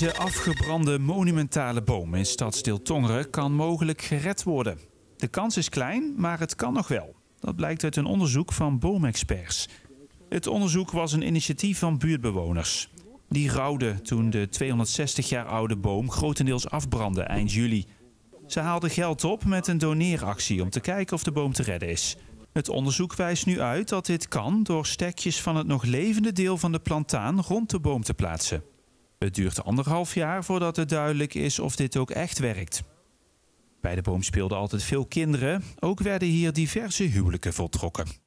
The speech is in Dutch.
Deze afgebrande monumentale boom in stadsdeel Tongeren kan mogelijk gered worden. De kans is klein, maar het kan nog wel. Dat blijkt uit een onderzoek van boomexperts. Het onderzoek was een initiatief van buurtbewoners. Die rouwden toen de 260 jaar oude boom grotendeels afbrandde eind juli. Ze haalden geld op met een doneeractie om te kijken of de boom te redden is. Het onderzoek wijst nu uit dat dit kan door stekjes van het nog levende deel van de plantaan rond de boom te plaatsen. Het duurt anderhalf jaar voordat het duidelijk is of dit ook echt werkt. Bij de boom speelden altijd veel kinderen. Ook werden hier diverse huwelijken voltrokken.